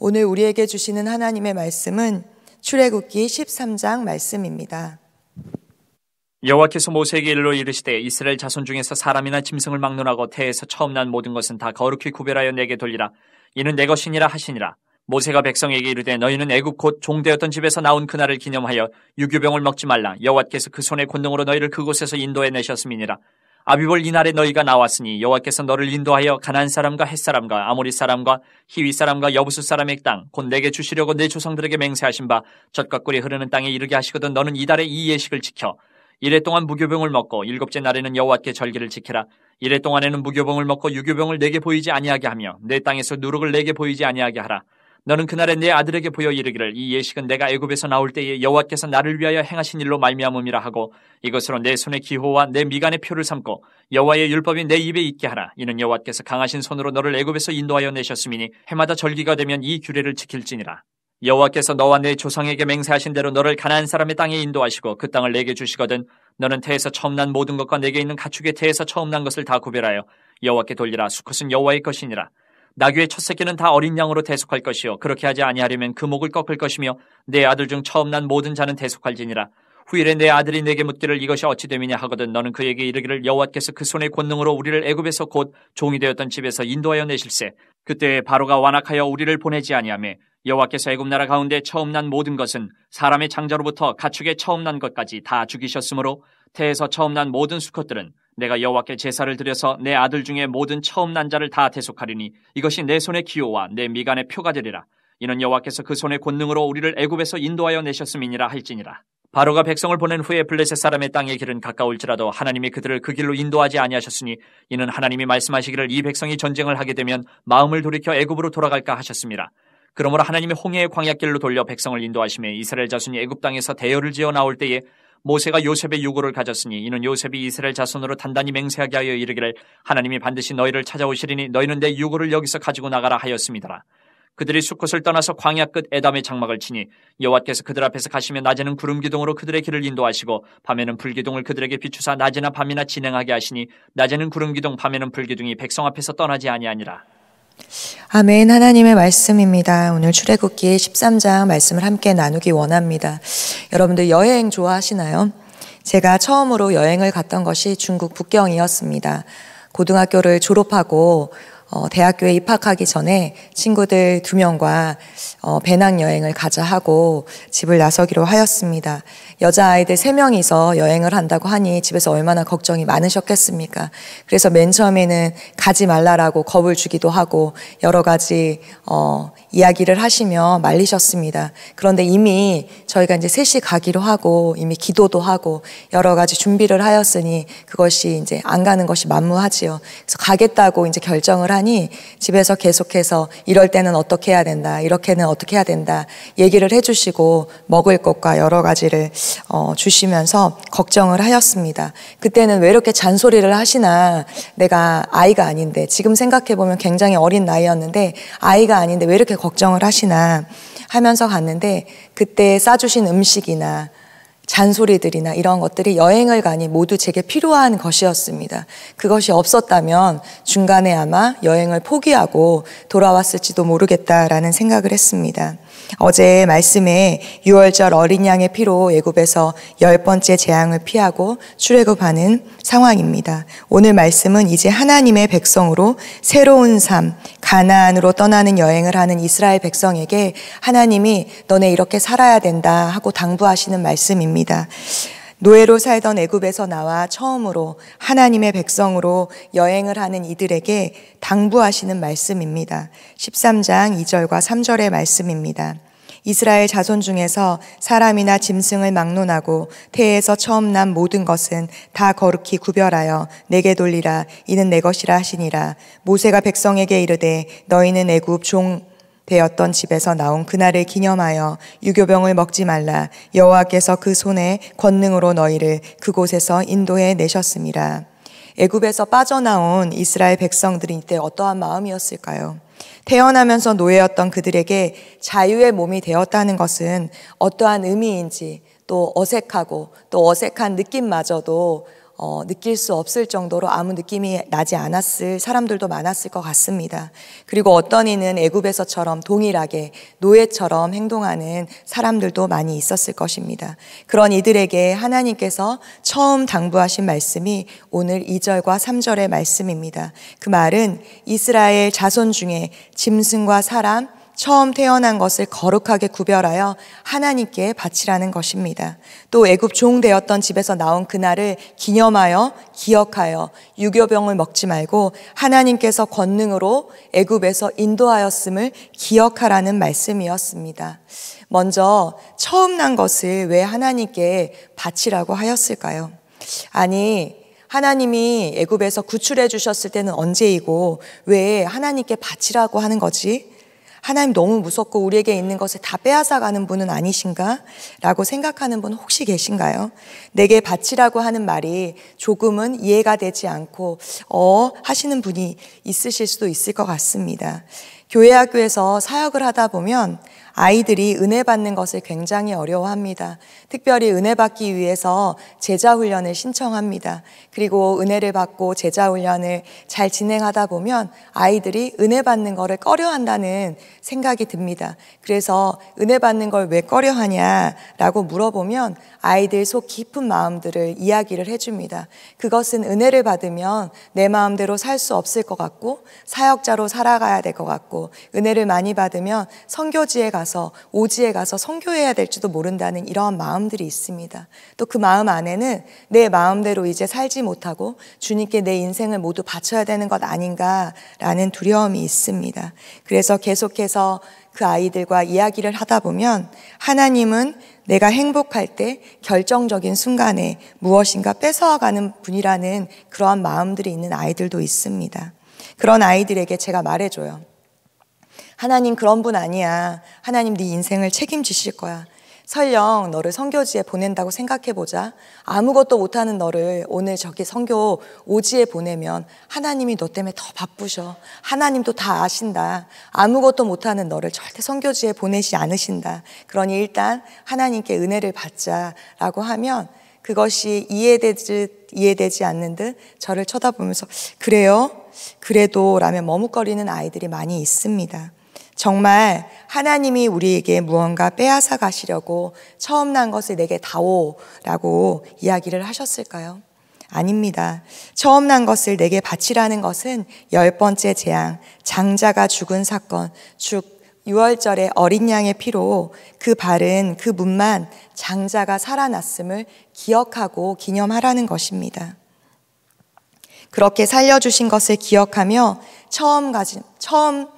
오늘 우리에게 주시는 하나님의 말씀은 출애굽기 13장 말씀입니다. 여호와께서 모세에게 일러 이르시되 이스라엘 자손 중에서 사람이나 짐승을 막론하고 태에서 처음 난 모든 것은 다 거룩히 구별하여 내게 돌리라 이는 내 것이니라 하시니라 모세가 백성에게 이르되 너희는 애굽 곧 종되었던 집에서 나온 그날을 기념하여 유교병을 먹지 말라 여호와께서 그 손의 권능으로 너희를 그곳에서 인도해 내셨음이니라 아비볼 이날에 너희가 나왔으니 여호와께서 너를 인도하여 가난 사람과 햇 사람과 아모리 사람과 희위 사람과 여부수 사람의 땅 곧 내게 주시려고 내 조상들에게 맹세하신 바 젖과 꿀이 흐르는 땅에 이르게 하시거든 너는 이달에 이 예식을 지켜 이래 동안 무교병을 먹고 일곱째 날에는 여호와께 절기를 지키라 이래 동안에는 무교병을 먹고 유교병을 내게 보이지 아니하게 하며 내 땅에서 누룩을 내게 보이지 아니하게 하라 너는 그날에 내 아들에게 보여 이르기를 이 예식은 내가 애굽에서 나올 때에 여호와께서 나를 위하여 행하신 일로 말미암음이라 하고 이것으로 내 손의 기호와 내 미간의 표를 삼고 여호와의 율법이 내 입에 있게 하라 이는 여호와께서 강하신 손으로 너를 애굽에서 인도하여 내셨음이니 해마다 절기가 되면 이 규례를 지킬지니라 여호와께서 너와 내 조상에게 맹세하신 대로 너를 가나안 사람의 땅에 인도하시고 그 땅을 내게 주시거든 너는 태에서 처음 난 모든 것과 내게 있는 가축의 태에서 처음 난 것을 다 구별하여 여호와께 돌리라 수컷은 여호와의 것이니라 나귀의 첫 새끼는 다 어린 양으로 대속할 것이요 그렇게 하지 아니하려면 그 목을 꺾을 것이며 내 아들 중 처음 난 모든 자는 대속할지니라 후일에 내 아들이 내게 묻기를 이것이 어찌 됨이냐 하거든 너는 그에게 이르기를 여호와께서 그 손의 권능으로 우리를 애굽에서 곧 종이 되었던 집에서 인도하여 내실세 그때 바로가 완악하여 우리를 보내지 아니하매 여호와께서 애굽 나라 가운데 처음 난 모든 것은 사람의 장자로부터 가축의 처음 난 것까지 다 죽이셨으므로 태에서 처음 난 모든 수컷들은 내가 여호와께 제사를 드려서 내 아들 중에 모든 처음 난 자를 다 대속하리니 이것이 내 손의 기호와 내 미간의 표가 되리라. 이는 여호와께서 그 손의 권능으로 우리를 애굽에서 인도하여 내셨음이니라 할지니라. 바로가 백성을 보낸 후에 블레셋 사람의 땅의 길은 가까울지라도 하나님이 그들을 그 길로 인도하지 아니하셨으니 이는 하나님이 말씀하시기를 이 백성이 전쟁을 하게 되면 마음을 돌이켜 애굽으로 돌아갈까 하셨습니다. 그러므로 하나님의 홍해의 광야길로 돌려 백성을 인도하심에 이스라엘 자손이 애굽 땅에서 대열을 지어 나올 때에 모세가 요셉의 요구를 가졌으니 이는 요셉이 이스라엘 자손으로 단단히 맹세하게 하여 이르기를 하나님이 반드시 너희를 찾아오시리니 너희는 내 요구를 여기서 가지고 나가라 하였습니다. 그들이 수컷을 떠나서 광야 끝 에담의 장막을 치니 여호와께서 그들 앞에서 가시며 낮에는 구름 기둥으로 그들의 길을 인도하시고 밤에는 불 기둥을 그들에게 비추사 낮이나 밤이나 진행하게 하시니 낮에는 구름 기둥 밤에는 불 기둥이 백성 앞에서 떠나지 아니하니라 아멘 하나님의 말씀입니다. 오늘 출애굽기 13장 말씀을 함께 나누기 원합니다. 여러분들 여행 좋아하시나요? 제가 처음으로 여행을 갔던 것이 중국 북경이었습니다. 고등학교를 졸업하고 어, 대학교에 입학하기 전에 친구들 두 명과 어, 배낭 여행을 가자 하고 집을 나서기로 하였습니다. 여자 아이들 세 명이서 여행을 한다고 하니 집에서 얼마나 걱정이 많으셨겠습니까? 그래서 맨 처음에는 가지 말라라고 겁을 주기도 하고 여러 가지 어, 이야기를 하시며 말리셨습니다. 그런데 이미 저희가 이제 셋이 가기로 하고 이미 기도도 하고 여러 가지 준비를 하였으니 그것이 이제 안 가는 것이 만무하지요. 그래서 가겠다고 이제 결정을 하니 시간 집에서 계속해서 이럴 때는 어떻게 해야 된다, 이렇게는 어떻게 해야 된다 얘기를 해주시고 먹을 것과 여러 가지를 어, 주시면서 걱정을 하였습니다. 그때는 왜 이렇게 잔소리를 하시나 내가 아이가 아닌데 지금 생각해 보면 굉장히 어린 나이였는데 아이가 아닌데 왜 이렇게 걱정을 하시나 하면서 갔는데 그때 싸주신 음식이나 잔소리들이나 이런 것들이 여행을 가니 모두 제게 필요한 것이었습니다. 그것이 없었다면 중간에 아마 여행을 포기하고 돌아왔을지도 모르겠다라는 생각을 했습니다. 어제 말씀에 6월절 어린 양의 피로 예굽에서열 번째 재앙을 피하고 출애굽하는 상황입니다. 오늘 말씀은 이제 하나님의 백성으로 새로운 삶, 가나안으로 떠나는 여행을 하는 이스라엘 백성에게 하나님이 너네 이렇게 살아야 된다 하고 당부하시는 말씀입니다. 노예로 살던 애굽에서 나와 처음으로 하나님의 백성으로 여행을 하는 이들에게 당부하시는 말씀입니다. 13장 2절과 3절의 말씀입니다. 이스라엘 자손 중에서 사람이나 짐승을 막론하고 태에서 처음 난 모든 것은 다 거룩히 구별하여 내게 돌리라 이는 내 것이라 하시니라 모세가 백성에게 이르되 너희는 애굽 종 되었던 집에서 나온 그날을 기념하여 유교병을 먹지 말라 여호와께서 그 손에 권능으로 너희를 그곳에서 인도해 내셨습니다. 애굽에서 빠져나온 이스라엘 백성들이 이때 어떠한 마음이었을까요? 태어나면서 노예였던 그들에게 자유의 몸이 되었다는 것은 어떠한 의미인지 또 어색하고 또 어색한 느낌마저도 어, 느낄 수 없을 정도로 아무 느낌이 나지 않았을 사람들도 많았을 것 같습니다. 그리고 어떤 이는 애굽에서처럼 동일하게 노예처럼 행동하는 사람들도 많이 있었을 것입니다. 그런 이들에게 하나님께서 처음 당부하신 말씀이 오늘 2절과 3절의 말씀입니다. 그 말은 이스라엘 자손 중에 짐승과 사람 처음 태어난 것을 거룩하게 구별하여 하나님께 바치라는 것입니다. 또 애굽 종 되었던 집에서 나온 그날을 기념하여 기억하여 유교병을 먹지 말고 하나님께서 권능으로 애굽에서 인도하였음을 기억하라는 말씀이었습니다. 먼저 처음 난 것을 왜 하나님께 바치라고 하였을까요? 아니 하나님이 애굽에서 구출해 주셨을 때는 언제이고 왜 하나님께 바치라고 하는 거지? 하나님 너무 무섭고 우리에게 있는 것을 다 빼앗아가는 분은 아니신가? 라고 생각하는 분 혹시 계신가요? 내게 바치라고 하는 말이 조금은 이해가 되지 않고, 어, 하시는 분이 있으실 수도 있을 것 같습니다. 교회 학교에서 사역을 하다 보면 아이들이 은혜 받는 것을 굉장히 어려워합니다. 특별히 은혜 받기 위해서 제자 훈련을 신청합니다. 그리고 은혜를 받고 제자 훈련을 잘 진행하다 보면 아이들이 은혜 받는 것을 꺼려한다는 생각이 듭니다. 그래서 은혜 받는 걸 왜 꺼려하냐라고 물어보면 아이들 속 깊은 마음들을 이야기를 해줍니다. 그것은 은혜를 받으면 내 마음대로 살 수 없을 것 같고 사역자로 살아가야 될 것 같고 은혜를 많이 받으면 선교지에 가 가서 오지에 가서 성교해야 될지도 모른다는 이러한 마음들이 있습니다. 또 그 마음 안에는 내 마음대로 이제 살지 못하고 주님께 내 인생을 모두 바쳐야 되는 것 아닌가라는 두려움이 있습니다. 그래서 계속해서 그 아이들과 이야기를 하다 보면 하나님은 내가 행복할 때 결정적인 순간에 무엇인가 뺏어가는 분이라는 그러한 마음들이 있는 아이들도 있습니다. 그런 아이들에게 제가 말해줘요. 하나님 그런 분 아니야. 하나님 네 인생을 책임지실 거야. 설령 너를 성교지에 보낸다고 생각해보자. 아무것도 못하는 너를 오늘 저기 성교 오지에 보내면 하나님이 너 때문에 더 바쁘셔. 하나님도 다 아신다. 아무것도 못하는 너를 절대 성교지에 보내지 않으신다. 그러니 일단 하나님께 은혜를 받자라고 하면 그것이 이해되지, 이해되지 않는 듯 저를 쳐다보면서 그래요? 그래도 라며 머뭇거리는 아이들이 많이 있습니다. 정말 하나님이 우리에게 무언가 빼앗아 가시려고 처음 난 것을 내게 다오라고 이야기를 하셨을까요? 아닙니다. 처음 난 것을 내게 바치라는 것은 열 번째 재앙, 장자가 죽은 사건, 죽 6월절의 어린 양의 피로 그 발은 그 문만 장자가 살아났음을 기억하고 기념하라는 것입니다. 그렇게 살려주신 것을 기억하며 처음 가진, 처음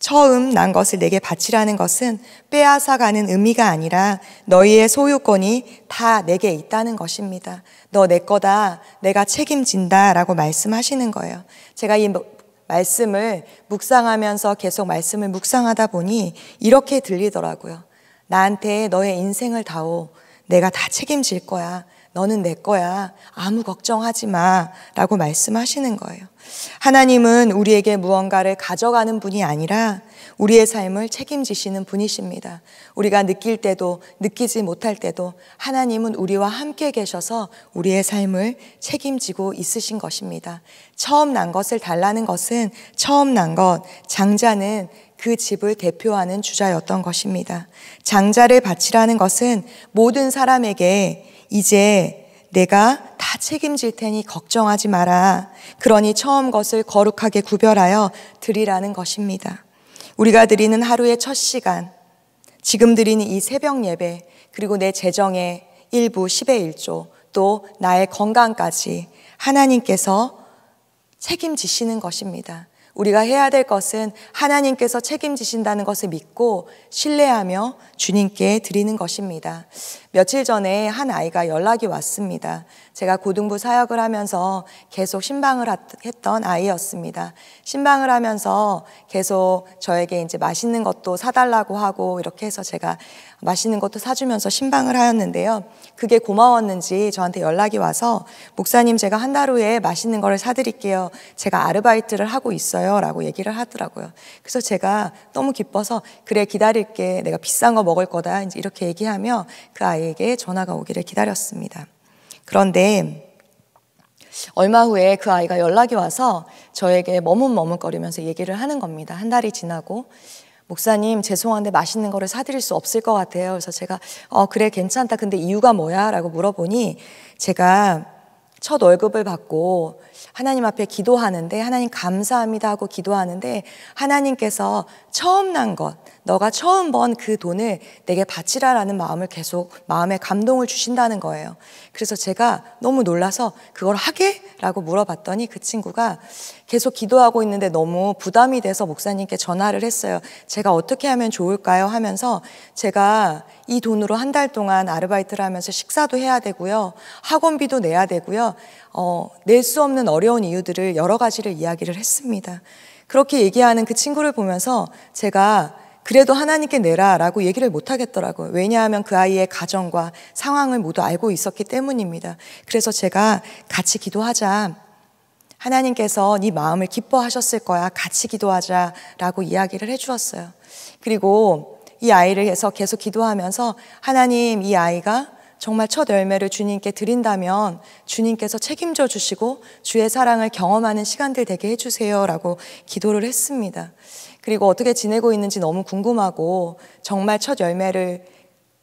처음 난 것을 내게 바치라는 것은 빼앗아 가는 의미가 아니라 너희의 소유권이 다 내게 있다는 것입니다. 너 내 거다. 내가 책임진다라고 말씀하시는 거예요. 제가 이 뭐, 말씀을 묵상하면서 계속 말씀을 묵상하다 보니 이렇게 들리더라고요. 나한테 너의 인생을 다오. 내가 다 책임질 거야. 너는 내 거야. 아무 걱정하지 마. 라고 말씀하시는 거예요. 하나님은 우리에게 무언가를 가져가는 분이 아니라 우리의 삶을 책임지시는 분이십니다. 우리가 느낄 때도 느끼지 못할 때도 하나님은 우리와 함께 계셔서 우리의 삶을 책임지고 있으신 것입니다. 처음 난 것을 달라는 것은 처음 난 것, 장자는 그 집을 대표하는 주자였던 것입니다. 장자를 바치라는 것은 모든 사람에게 이제 내가 다 책임질 테니 걱정하지 마라. 그러니 처음 것을 거룩하게 구별하여 드리라는 것입니다. 우리가 드리는 하루의 첫 시간, 지금 드리는 이 새벽 예배, 그리고 내 재정의 일부 10의 1조, 또 나의 건강까지 하나님께서 책임지시는 것입니다. 우리가 해야 될 것은 하나님께서 책임지신다는 것을 믿고 신뢰하며 주님께 드리는 것입니다. 며칠 전에 한 아이가 연락이 왔습니다. 제가 고등부 사역을 하면서 계속 신방을 했던 아이였습니다. 신방을 하면서 계속 저에게 이제 맛있는 것도 사달라고 하고 이렇게 해서 제가 맛있는 것도 사주면서 신방을 하였는데요. 그게 고마웠는지 저한테 연락이 와서 목사님 제가 한 달 후에 맛있는 거를 사드릴게요. 제가 아르바이트를 하고 있어요. 라고 얘기를 하더라고요. 그래서 제가 너무 기뻐서 그래 기다릴게. 내가 비싼 거 먹을 거다. 이제 이렇게 얘기하며 그 아이 아에게 전화가 오기를 기다렸습니다. 그런데 얼마 후에 그 아이가 연락이 와서 저에게 머뭇머뭇거리면서 얘기를 하는 겁니다. 한 달이 지나고 목사님 죄송한데 맛있는 거를 사드릴 수 없을 것 같아요. 그래서 제가 어 그래 괜찮다. 근데 이유가 뭐야?라고 물어보니 제가 첫 월급을 받고 하나님 앞에 기도하는데 하나님 감사합니다 하고 기도하는데 하나님께서 처음 난 것, 너가 처음 번 그 돈을 내게 바치라라는 마음을 계속 마음에 감동을 주신다는 거예요. 그래서 제가 너무 놀라서 그걸 하게? 라고 물어봤더니 그 친구가 계속 기도하고 있는데 너무 부담이 돼서 목사님께 전화를 했어요. 제가 어떻게 하면 좋을까요? 하면서 제가 이 돈으로 한 달 동안 아르바이트를 하면서 식사도 해야 되고요. 학원비도 내야 되고요. 어, 낼수 없는 어려운 이유들을 여러 가지를 이야기를 했습니다. 그렇게 얘기하는 그 친구를 보면서 제가 그래도 하나님께 내라라고 얘기를 못 하겠더라고요. 왜냐하면 그 아이의 가정과 상황을 모두 알고 있었기 때문입니다. 그래서 제가 같이 기도하자. 하나님께서 네 마음을 기뻐하셨을 거야. 같이 기도하자라고 이야기를 해 주었어요. 그리고 이 아이를 해서 계속 기도하면서 하나님 이 아이가 정말 첫 열매를 주님께 드린다면 주님께서 책임져 주시고 주의 사랑을 경험하는 시간들 되게 해주세요. 라고 기도를 했습니다. 그리고 어떻게 지내고 있는지 너무 궁금하고 정말 첫 열매를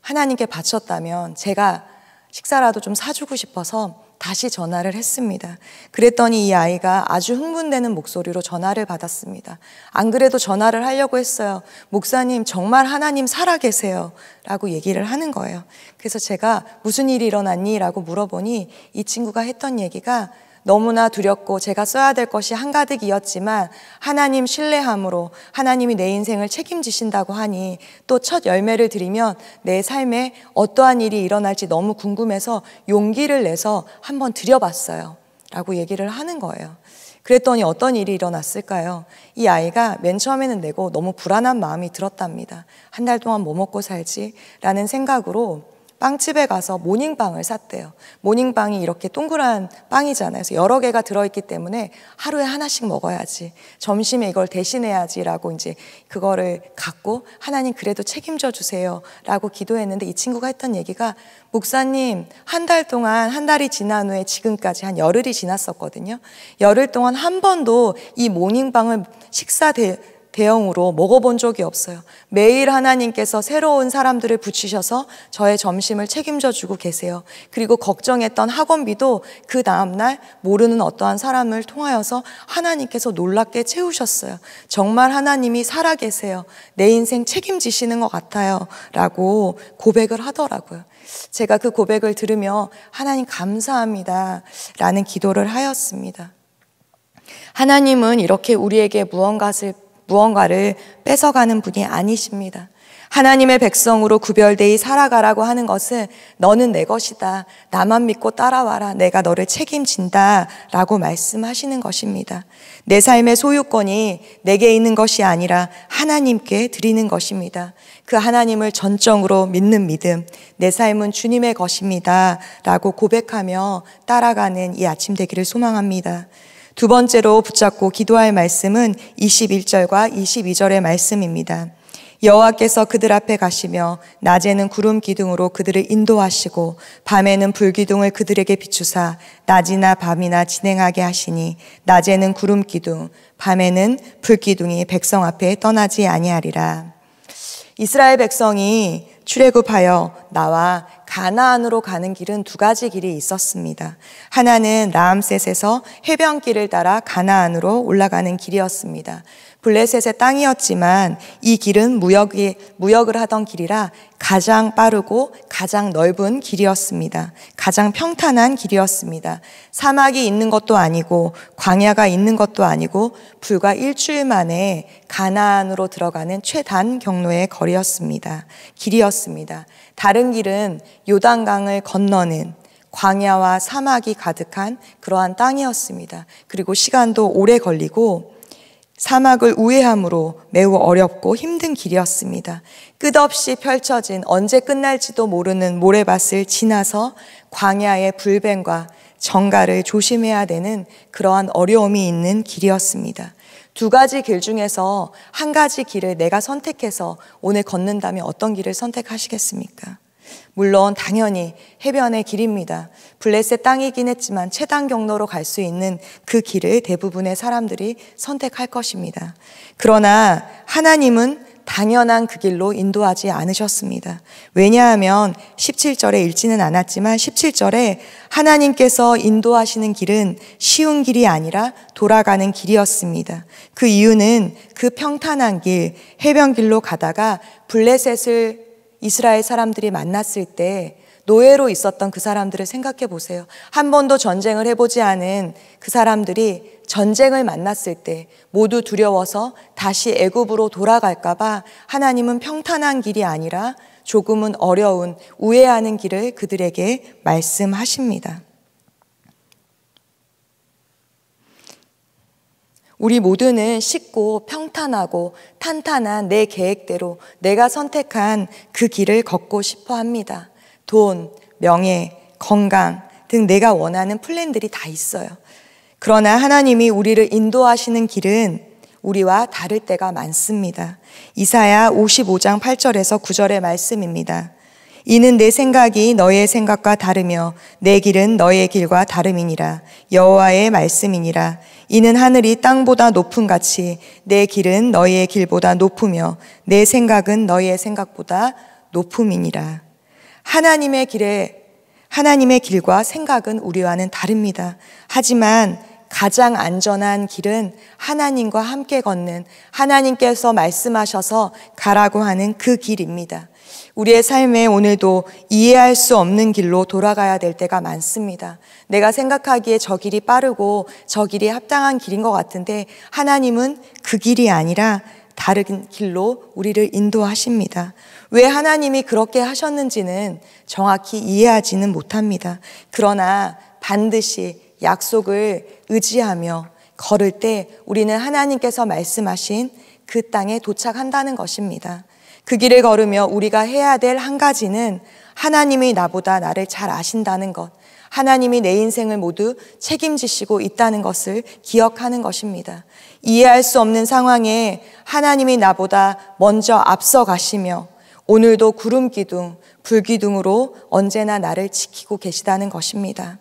하나님께 바쳤다면 제가 식사라도 좀 사주고 싶어서 다시 전화를 했습니다. 그랬더니 이 아이가 아주 흥분되는 목소리로 전화를 받았습니다. 안 그래도 전화를 하려고 했어요. 목사님, 정말 하나님 살아계세요. 라고 얘기를 하는 거예요. 그래서 제가 무슨 일이 일어났니? 라고 물어보니 이 친구가 했던 얘기가 너무나 두렵고 제가 써야 될 것이 한가득이었지만 하나님 신뢰함으로 하나님이 내 인생을 책임지신다고 하니 또 첫 열매를 드리면 내 삶에 어떠한 일이 일어날지 너무 궁금해서 용기를 내서 한번 드려봤어요. 라고 얘기를 하는 거예요. 그랬더니 어떤 일이 일어났을까요? 이 아이가 맨 처음에는 내고 너무 불안한 마음이 들었답니다. 한 달 동안 뭐 먹고 살지? 라는 생각으로 빵집에 가서 모닝빵을 샀대요. 모닝빵이 이렇게 동그란 빵이잖아요. 그래서 여러 개가 들어있기 때문에 하루에 하나씩 먹어야지. 점심에 이걸 대신해야지라고 이제 그거를 갖고 하나님 그래도 책임져 주세요라고 기도했는데 이 친구가 했던 얘기가 목사님 한 달 동안 한 달이 지난 후에 지금까지 한 열흘이 지났었거든요. 열흘 동안 한 번도 이 모닝빵을 식사 대 대형으로 먹어본 적이 없어요. 매일 하나님께서 새로운 사람들을 붙이셔서 저의 점심을 책임져 주고 계세요. 그리고 걱정했던 학원비도 그 다음날 모르는 어떠한 사람을 통하여서 하나님께서 놀랍게 채우셨어요. 정말 하나님이 살아계세요. 내 인생 책임지시는 것 같아요. 라고 고백을 하더라고요. 제가 그 고백을 들으며 하나님 감사합니다. 라는 기도를 하였습니다. 하나님은 이렇게 우리에게 무언가를 무언가를 뺏어가는 분이 아니십니다. 하나님의 백성으로 구별되이 살아가라고 하는 것은 너는 내 것이다. 나만 믿고 따라와라. 내가 너를 책임진다. 라고 말씀하시는 것입니다. 내 삶의 소유권이 내게 있는 것이 아니라 하나님께 드리는 것입니다. 그 하나님을 전적으로 믿는 믿음. 내 삶은 주님의 것입니다. 라고 고백하며 따라가는 이 아침 되기를 소망합니다. 두 번째로 붙잡고 기도할 말씀은 21절과 22절의 말씀입니다. 여호와께서 그들 앞에 가시며 낮에는 구름 기둥으로 그들을 인도하시고 밤에는 불 기둥을 그들에게 비추사 낮이나 밤이나 진행하게 하시니 낮에는 구름 기둥 밤에는 불 기둥이 백성 앞에 떠나지 아니하리라. 이스라엘 백성이 출애굽하여 나와 가나안으로 가는 길은 두 가지 길이 있었습니다. 하나는 라암셋에서 해변길을 따라 가나안으로 올라가는 길이었습니다. 블레셋의 땅이었지만 이 길은 무역이, 무역을 하던 길이라 가장 빠르고 가장 넓은 길이었습니다. 가장 평탄한 길이었습니다. 사막이 있는 것도 아니고 광야가 있는 것도 아니고 불과 일주일 만에 가나안으로 들어가는 최단 경로의 거리였습니다. 길이었습니다. 다른 길은 요단강을 건너는 광야와 사막이 가득한 그러한 땅이었습니다. 그리고 시간도 오래 걸리고 사막을 우회함으로 매우 어렵고 힘든 길이었습니다. 끝없이 펼쳐진 언제 끝날지도 모르는 모래밭을 지나서 광야의 불뱀과 정가를 조심해야 되는 그러한 어려움이 있는 길이었습니다. 두 가지 길 중에서 한 가지 길을 내가 선택해서 오늘 걷는다면 어떤 길을 선택하시겠습니까? 물론 당연히 해변의 길입니다. 블레셋 땅이긴 했지만 최단 경로로 갈 수 있는 그 길을 대부분의 사람들이 선택할 것입니다. 그러나 하나님은 당연한 그 길로 인도하지 않으셨습니다. 왜냐하면 17절에 읽지는 않았지만 17절에 하나님께서 인도하시는 길은 쉬운 길이 아니라 돌아가는 길이었습니다. 그 이유는 그 평탄한 길, 해변길로 가다가 블레셋을 이스라엘 사람들이 만났을 때 노예로 있었던 그 사람들을 생각해 보세요. 한 번도 전쟁을 해보지 않은 그 사람들이 전쟁을 만났을 때 모두 두려워서 다시 애굽으로 돌아갈까봐 하나님은 평탄한 길이 아니라 조금은 어려운 우회하는 길을 그들에게 말씀하십니다. 우리 모두는 쉽고 평탄하고 탄탄한 내 계획대로 내가 선택한 그 길을 걷고 싶어 합니다. 돈, 명예, 건강 등 내가 원하는 플랜들이 다 있어요. 그러나 하나님이 우리를 인도하시는 길은 우리와 다를 때가 많습니다. 이사야 55장 8절에서 9절의 말씀입니다. 이는 내 생각이 너의 생각과 다르며 내 길은 너의 길과 다름이니라 여호와의 말씀이니라 이는 하늘이 땅보다 높은 같이 내 길은 너의 길보다 높으며 내 생각은 너의 생각보다 높음이니라 하나님의 길에 하나님의 길과 생각은 우리와는 다릅니다. 하지만 가장 안전한 길은 하나님과 함께 걷는 하나님께서 말씀하셔서 가라고 하는 그 길입니다. 우리의 삶에 오늘도 이해할 수 없는 길로 돌아가야 될 때가 많습니다. 내가 생각하기에 저 길이 빠르고 저 길이 합당한 길인 것 같은데 하나님은 그 길이 아니라 다른 길로 우리를 인도하십니다. 왜 하나님이 그렇게 하셨는지는 정확히 이해하지는 못합니다. 그러나 반드시 약속을 의지하며 걸을 때 우리는 하나님께서 말씀하신 그 땅에 도착한다는 것입니다. 그 길을 걸으며 우리가 해야 될 한 가지는 하나님이 나보다 나를 잘 아신다는 것, 하나님이 내 인생을 모두 책임지시고 있다는 것을 기억하는 것입니다. 이해할 수 없는 상황에 하나님이 나보다 먼저 앞서 가시며 오늘도 구름 기둥, 불 기둥으로 언제나 나를 지키고 계시다는 것입니다.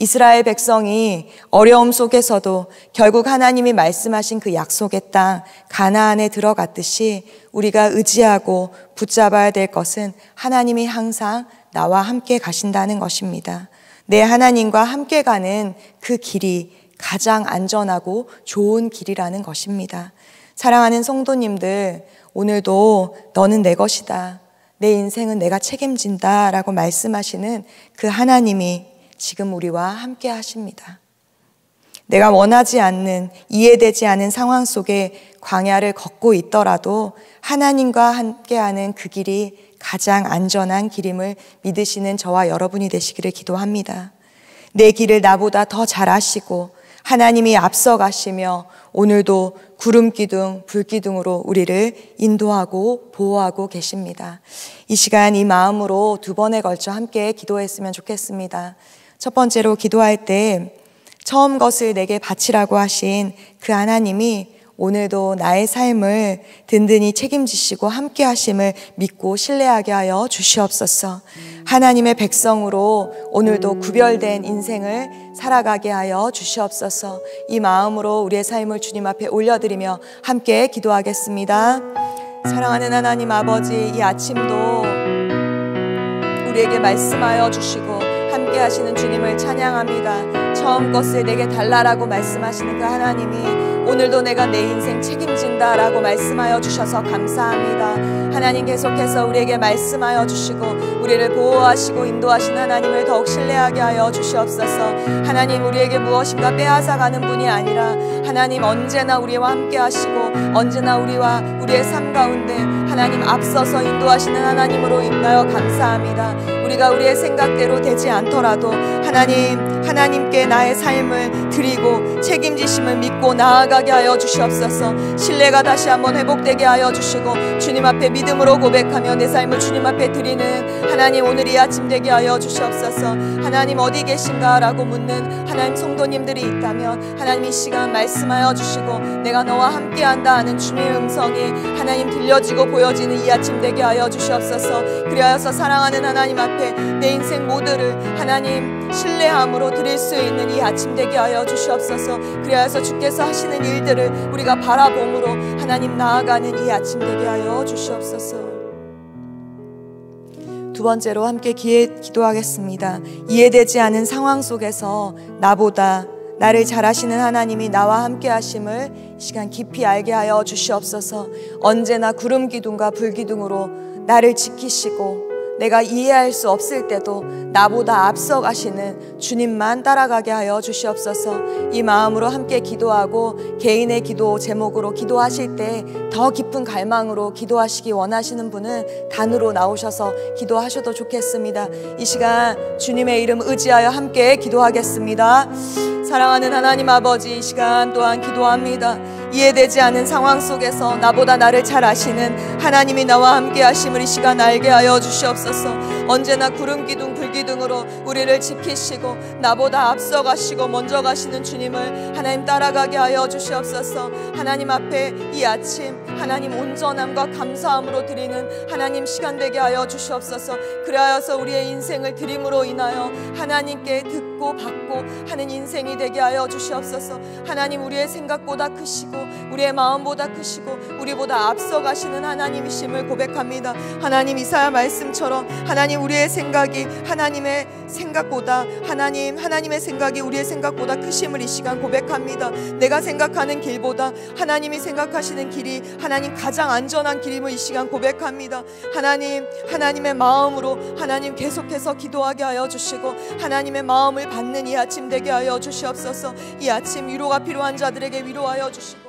이스라엘 백성이 어려움 속에서도 결국 하나님이 말씀하신 그 약속의 땅 가나안에 들어갔듯이 우리가 의지하고 붙잡아야 될 것은 하나님이 항상 나와 함께 가신다는 것입니다. 내 하나님과 함께 가는 그 길이 가장 안전하고 좋은 길이라는 것입니다. 사랑하는 성도님들, 오늘도 너는 내 것이다. 내 인생은 내가 책임진다. 라고 말씀하시는 그 하나님이 지금 우리와 함께 하십니다. 내가 원하지 않는, 이해되지 않은 상황 속에 광야를 걷고 있더라도 하나님과 함께하는 그 길이 가장 안전한 길임을 믿으시는 저와 여러분이 되시기를 기도합니다. 내 길을 나보다 더 잘 아시고 하나님이 앞서가시며 오늘도 구름 기둥, 불 기둥으로 우리를 인도하고 보호하고 계십니다. 이 시간 이 마음으로 두 번에 걸쳐 함께 기도했으면 좋겠습니다. 첫 번째로 기도할 때 처음 것을 내게 바치라고 하신 그 하나님이 오늘도 나의 삶을 든든히 책임지시고 함께 하심을 믿고 신뢰하게 하여 주시옵소서. 하나님의 백성으로 오늘도 구별된 인생을 살아가게 하여 주시옵소서. 이 마음으로 우리의 삶을 주님 앞에 올려드리며 함께 기도하겠습니다. 사랑하는 하나님 아버지, 이 아침도 우리에게 말씀하여 주시고 함께 하시는 주님을 찬양합니다. 처음 것을 내게 달라라고 말씀하시는 그 하나님이 오늘도 내가 내 인생 책임진다 라고 말씀하여 주셔서 감사합니다. 하나님 계속해서 우리에게 말씀하여 주시고 우리를 보호하시고 인도하시는 하나님을 더욱 신뢰하게 하여 주시옵소서 하나님 우리에게 무엇인가 빼앗아가는 분이 아니라 하나님 언제나 우리와 함께 하시고 언제나 우리와 우리의 삶 가운데 하나님 앞서서 인도하시는 하나님으로 인하여 감사합니다. 우리가 우리의 생각대로 되지 않더라도 하나님 하나님께 나의 삶을 드리고 책임지심을 믿고 나아가게 하여 주시옵소서 신뢰가 다시 한번 회복되게 하여 주시고 주님 앞에 믿음으로 고백하며 내 삶을 주님 앞에 드리는 하나님 오늘 이 아침 되게 하여 주시옵소서 하나님 어디 계신가 라고 묻는 하나님 성도님들이 있다면 하나님 이 시간 말씀하여 주시고 내가 너와 함께한다 하는 주님의 음성이 하나님 들려지고 보여지는 이 아침 되게 하여 주시옵소서 그리하여서 사랑하는 하나님 앞에 앞에 내 인생 모두를 하나님 신뢰함으로 드릴 수 있는 이 아침 되게 하여 주시옵소서 그리하서 주께서 하시는 일들을 우리가 바라봄으로 하나님 나아가는 이 아침 되게 하여 주시옵소서 두 번째로 함께 기회, 기도하겠습니다. 이해되지 않은 상황 속에서 나보다 나를 잘 아시는 하나님이 나와 함께 하심을 시간 깊이 알게 하여 주시옵소서 언제나 구름 기둥과 불 기둥으로 나를 지키시고 내가 이해할 수 없을 때도 나보다 앞서가시는 주님만 따라가게 하여 주시옵소서 이 마음으로 함께 기도하고 개인의 기도 제목으로 기도하실 때 더 깊은 갈망으로 기도하시기 원하시는 분은 단으로 나오셔서 기도하셔도 좋겠습니다. 이 시간 주님의 이름 의지하여 함께 기도하겠습니다. 사랑하는 하나님 아버지 이 시간 또한 기도합니다. 이해되지 않은 상황 속에서 나보다 나를 잘 아시는 하나님이 나와 함께 하심을 이 시간 알게 하여 주시옵소서 언제나 구름 기둥 불기둥으로 우리를 지키시고 나보다 앞서 가시고 먼저 가시는 주님을 하나님 따라가게 하여 주시옵소서 하나님 앞에 이 아침 하나님 온전함과 감사함으로 드리는 하나님 시간 되게 하여 주시옵소서 그리하여서 우리의 인생을 드림으로 인하여 하나님께 듣고 받고 하는 인생이 되게 하여 주시옵소서 하나님 우리의 생각보다 크시고 크시고 우리의 마음보다 크시고 우리보다 앞서가시는 하나님이심을 고백합니다. 하나님 이사야 말씀처럼 하나님 우리의 생각이 하나님의 생각보다 하나님 하나님의 생각이 우리의 생각보다 크심을 이 시간 고백합니다. 내가 생각하는 길보다 하나님이 생각하시는 길이 하나님 가장 안전한 길임을 이 시간 고백합니다. 하나님 하나님의 마음으로 하나님 계속해서 기도하게 하여 주시고 하나님의 마음을 받는 이 아침 되게 하여 주시옵소서. 이 아침 위로가 필요한 자들에게 위로하여 주시고